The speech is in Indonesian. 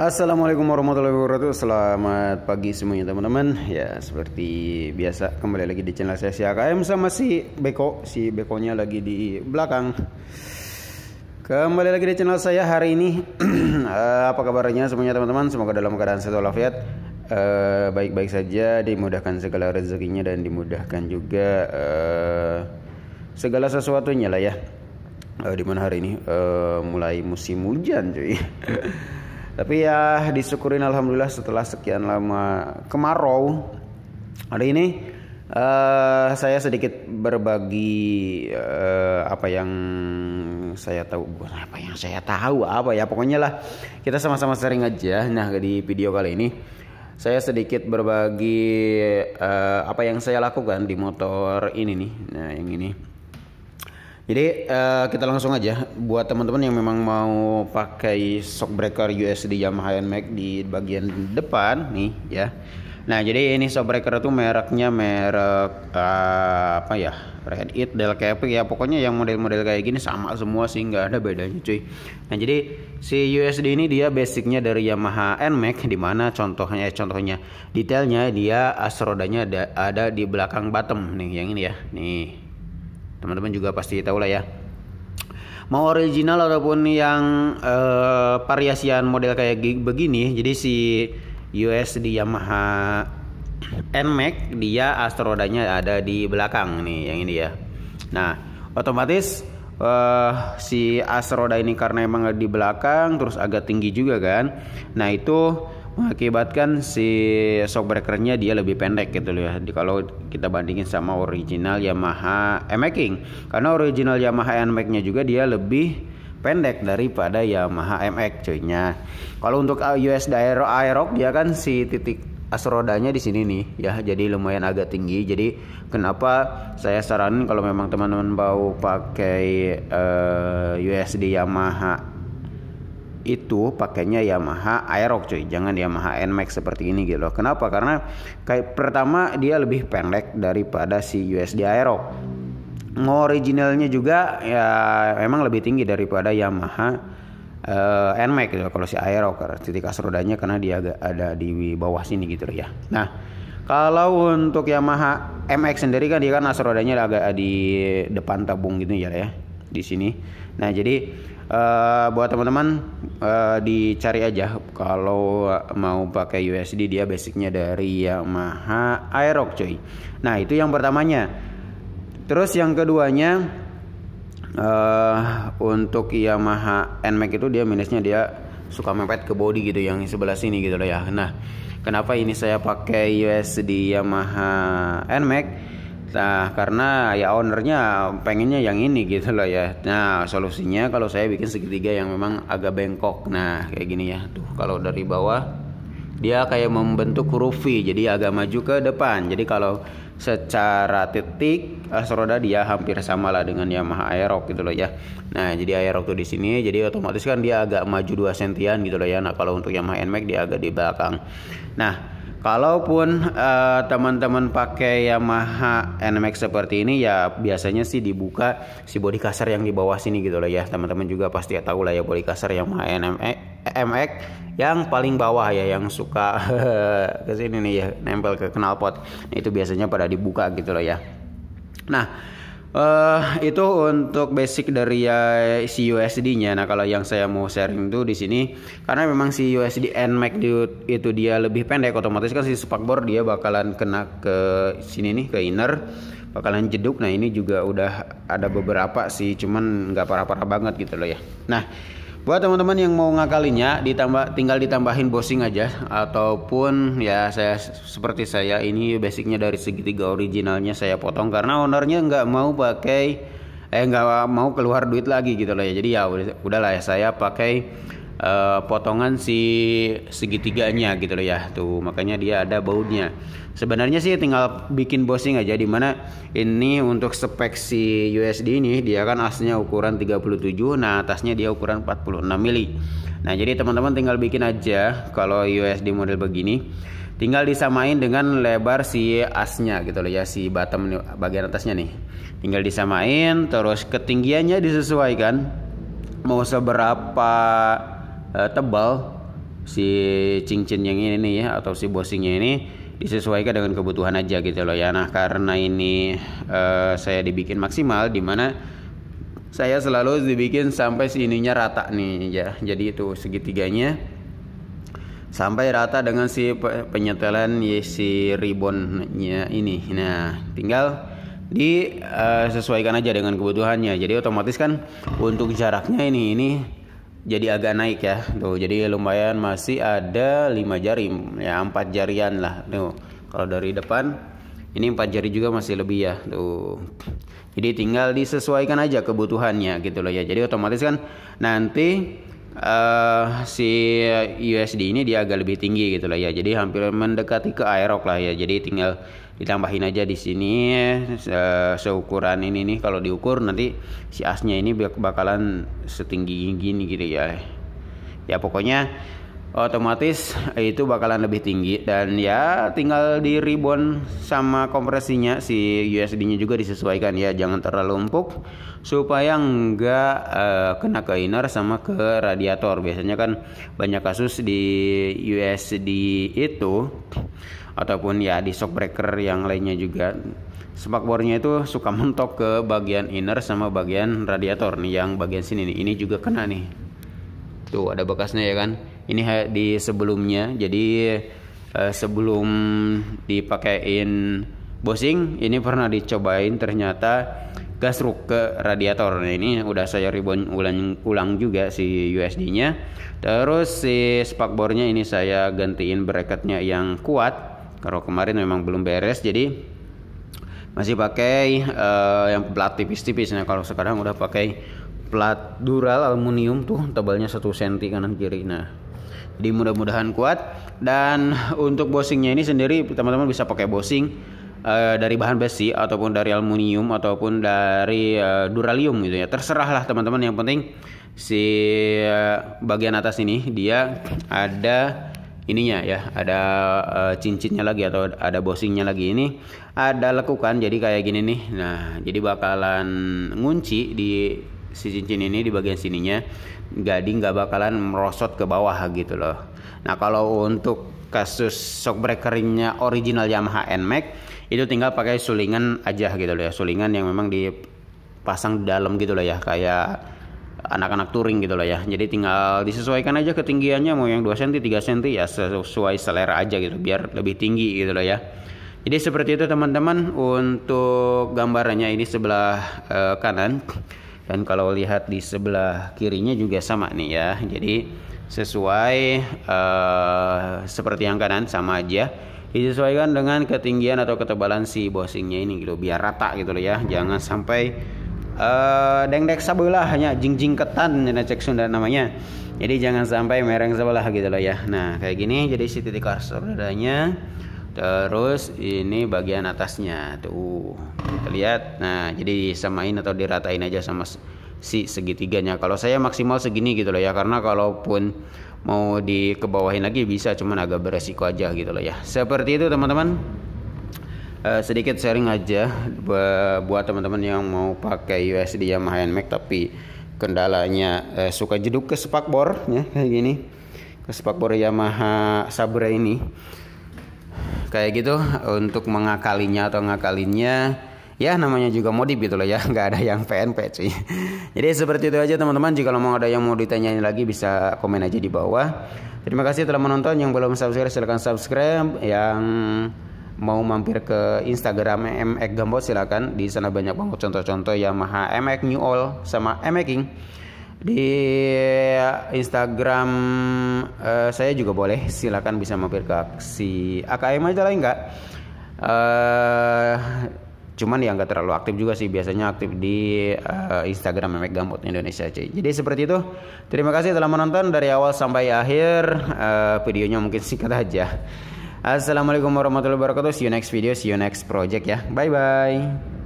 Assalamualaikum warahmatullahi wabarakatuh Selamat pagi semuanya teman-teman Ya seperti biasa kembali lagi di channel saya si AKM sama si Beko Si Bekonya lagi di belakang Kembali lagi di channel saya hari ini eh, Apa kabarnya semuanya teman-teman Semoga dalam keadaan sehat walafiat eh, Baik-baik saja Dimudahkan segala rezekinya dan dimudahkan juga eh, Segala sesuatunya lah ya Di Dimana hari ini mulai musim hujan cuy tapi ya disyukurin alhamdulillah setelah sekian lama kemarau hari ini uh, saya sedikit berbagi uh, apa yang saya tahu bukan apa yang saya tahu apa ya pokoknya lah kita sama-sama sering aja nah di video kali ini saya sedikit berbagi uh, apa yang saya lakukan di motor ini nih nah yang ini jadi uh, kita langsung aja buat teman-teman yang memang mau pakai shock breaker USD Yamaha NMAX di bagian depan nih ya. Nah, jadi ini shock breaker itu mereknya merek uh, apa ya? Red It, Del Cape ya. Pokoknya yang model-model kayak gini sama semua sih, nggak ada bedanya, cuy. Nah, jadi si USD ini dia basicnya dari Yamaha NMAX di mana contohnya eh, contohnya detailnya dia as eh, rodanya ada, ada di belakang bottom nih yang ini ya. Nih teman-teman juga pasti tahu lah ya mau original ataupun yang uh, variasian model kayak begini jadi si US di Yamaha NMAX dia astrodanya ada di belakang nih yang ini ya nah otomatis uh, si astroda ini karena emang di belakang terus agak tinggi juga kan nah itu mengakibatkan si shockbreaker-nya dia lebih pendek gitu loh ya. Kalau kita bandingin sama original Yamaha MX King, karena original Yamaha MX-nya juga dia lebih pendek daripada Yamaha MX nya Kalau untuk US Aero Aerox dia ya kan si titik asrodanya rodanya di sini nih ya jadi lumayan agak tinggi jadi kenapa saya saranin kalau memang teman-teman mau pakai uh, eh, USD Yamaha itu pakainya Yamaha Aerox cuy jangan Yamaha NMAX seperti ini gitu loh kenapa karena kayak pertama dia lebih pendek daripada si USD Aerox originalnya juga ya emang lebih tinggi daripada Yamaha uh, eh, NMAX gitu loh. kalau si Aerox titik as rodanya karena dia agak ada di bawah sini gitu loh ya nah kalau untuk Yamaha MX sendiri kan dia kan as rodanya agak di depan tabung gitu ya ya di sini nah jadi uh, buat teman-teman uh, dicari aja kalau mau pakai USD dia basicnya dari Yamaha Aerox coy. Nah, itu yang pertamanya. Terus yang keduanya uh, untuk Yamaha NMAX itu dia minusnya dia suka mepet ke body gitu yang sebelah sini gitu loh ya. Nah, kenapa ini saya pakai USD Yamaha NMAX? Nah, karena ya ownernya pengennya yang ini gitu loh ya. Nah, solusinya kalau saya bikin segitiga yang memang agak bengkok. Nah, kayak gini ya. Tuh, kalau dari bawah dia kayak membentuk huruf V, jadi agak maju ke depan. Jadi kalau secara titik asroda eh, dia hampir sama lah dengan Yamaha Aerox gitu loh ya. Nah, jadi Aerox tuh di sini jadi otomatis kan dia agak maju 2 sentian gitu loh ya. Nah, kalau untuk Yamaha NMAX dia agak di belakang. Nah, Kalaupun uh, teman-teman pakai Yamaha Nmax seperti ini ya biasanya sih dibuka si body kasar yang di bawah sini gitu loh ya. Teman-teman juga pasti ya tahu lah ya body kasar Yamaha NMX MX yang paling bawah ya yang suka ke sini nih ya nempel ke knalpot. Nah, itu biasanya pada dibuka gitu loh ya. Nah, Uh, itu untuk basic dari ya si USD-nya. Nah, kalau yang saya mau sharing tuh di sini karena memang si USD NMAX itu dia lebih pendek otomatis kan si spakbor dia bakalan kena ke sini nih ke inner bakalan jeduk. Nah, ini juga udah ada beberapa sih, cuman nggak parah-parah banget gitu loh ya. Nah, Buat teman-teman yang mau ngakalinya ditambah tinggal ditambahin bosing aja ataupun ya saya seperti saya ini basicnya dari segitiga originalnya saya potong karena ownernya nggak mau pakai eh nggak mau keluar duit lagi gitu loh ya. Jadi ya udahlah ya saya pakai uh, potongan si segitiganya gitu loh ya tuh makanya dia ada bautnya sebenarnya sih tinggal bikin bosing aja dimana ini untuk spek si USD ini dia kan aslinya ukuran 37 nah atasnya dia ukuran 46 mili nah jadi teman-teman tinggal bikin aja kalau USD model begini tinggal disamain dengan lebar si asnya gitu loh ya si bottom bagian atasnya nih tinggal disamain terus ketinggiannya disesuaikan mau seberapa uh, tebal si cincin yang ini nih ya atau si bosingnya ini disesuaikan dengan kebutuhan aja gitu loh ya. Nah karena ini uh, saya dibikin maksimal dimana saya selalu dibikin sampai sininya rata nih ya. Jadi itu segitiganya sampai rata dengan si penyetelan ya, si ribbonnya ini. Nah tinggal disesuaikan eh, aja dengan kebutuhannya. Jadi otomatis kan untuk jaraknya ini ini jadi agak naik ya tuh jadi lumayan masih ada lima jari ya empat jarian lah tuh kalau dari depan ini empat jari juga masih lebih ya tuh jadi tinggal disesuaikan aja kebutuhannya gitu loh ya jadi otomatis kan nanti uh, si USD ini dia agak lebih tinggi gitu lah ya. Jadi hampir mendekati ke Aerox lah ya. Jadi tinggal ditambahin aja di sini se eh, seukuran ini nih kalau diukur nanti si asnya ini bakalan setinggi gini gitu ya. Ya pokoknya otomatis itu bakalan lebih tinggi dan ya tinggal di ribbon sama kompresinya si usd nya juga disesuaikan ya jangan terlalu empuk supaya nggak uh, kena ke inner sama ke radiator biasanya kan banyak kasus di USD itu ataupun ya di shock breaker yang lainnya juga spakbornya itu suka mentok ke bagian inner sama bagian radiator nih yang bagian sini nih ini juga kena nih tuh ada bekasnya ya kan ini di sebelumnya jadi uh, sebelum dipakein bosing ini pernah dicobain ternyata gasruk ke radiator. Nah, ini udah saya ribon ulang ulang juga si USD-nya. Terus si spakbornya ini saya gantiin bracketnya yang kuat. Kalau kemarin memang belum beres jadi masih pakai uh, yang plat tipis-tipis. Nah, kalau sekarang udah pakai plat dural aluminium tuh tebalnya 1 cm kanan kiri. Nah, jadi mudah-mudahan kuat dan untuk bosingnya ini sendiri teman-teman bisa pakai bosing uh, eh, dari bahan besi ataupun dari aluminium ataupun dari uh, duralium gitu ya. Terserahlah teman-teman yang penting si uh, bagian atas ini dia ada ininya ya, ada uh, cincinnya lagi atau ada bosingnya lagi ini ada lekukan jadi kayak gini nih. Nah, jadi bakalan ngunci di si cincin ini di bagian sininya jadi nggak bakalan merosot ke bawah gitu loh. Nah kalau untuk kasus shockbreakernya original Yamaha NMAX itu tinggal pakai sulingan aja gitu loh ya sulingan yang memang dipasang di dalam gitu loh ya kayak anak-anak touring gitu loh ya jadi tinggal disesuaikan aja ketinggiannya mau yang 2 cm 3 cm ya sesuai selera aja gitu biar lebih tinggi gitu loh ya jadi seperti itu teman-teman untuk gambarannya ini sebelah uh, kanan dan kalau lihat di sebelah kirinya juga sama nih ya jadi sesuai uh, seperti yang kanan sama aja disesuaikan dengan ketinggian atau ketebalan si bosingnya ini gitu biar rata gitu loh ya jangan sampai uh, eh, dengdek sebelah hanya jingjing ketan dan cek Sunda namanya jadi jangan sampai mereng sebelah gitu loh ya nah kayak gini jadi si titik kursor dadanya Terus ini bagian atasnya tuh kita lihat. Nah jadi samain atau diratain aja sama si segitiganya. Kalau saya maksimal segini gitu loh ya karena kalaupun mau dikebawahin lagi bisa cuman agak beresiko aja gitu loh ya. Seperti itu teman-teman. Uh, sedikit sharing aja buat teman-teman yang mau pakai USD Yamaha NMAX tapi kendalanya uh, suka jeduk ke spakbor ya kayak gini ke spakbor Yamaha Sabra ini kayak gitu untuk mengakalinya atau ngakalinya ya namanya juga modif gitu loh ya nggak ada yang PNP sih. jadi seperti itu aja teman-teman jika mau ada yang mau ditanyain lagi bisa komen aja di bawah terima kasih telah menonton yang belum subscribe silahkan subscribe yang mau mampir ke Instagram MX Gambo silakan di sana banyak banget contoh-contoh Yamaha MX New All sama MX King di eh, Instagram uh, saya juga boleh silakan bisa mampir ke aksi AKM aja lah enggak uh, cuman ya nggak terlalu aktif juga sih biasanya aktif di uh, Instagram Memek Gambut Indonesia cuy Jadi seperti itu. Terima kasih telah menonton dari awal sampai akhir. Uh, videonya mungkin singkat aja. Assalamualaikum warahmatullahi wabarakatuh. See you next video, see you next project ya. Bye bye.